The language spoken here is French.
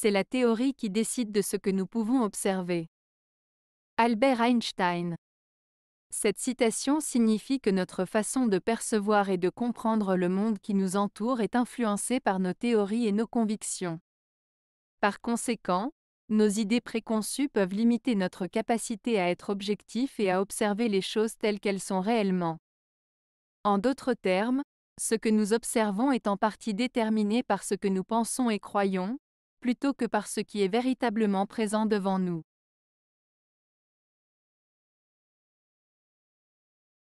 c'est la théorie qui décide de ce que nous pouvons observer. Albert Einstein. Cette citation signifie que notre façon de percevoir et de comprendre le monde qui nous entoure est influencée par nos théories et nos convictions. Par conséquent, nos idées préconçues peuvent limiter notre capacité à être objectif et à observer les choses telles qu'elles sont réellement. En d'autres termes, ce que nous observons est en partie déterminé par ce que nous pensons et croyons, plutôt que par ce qui est véritablement présent devant nous.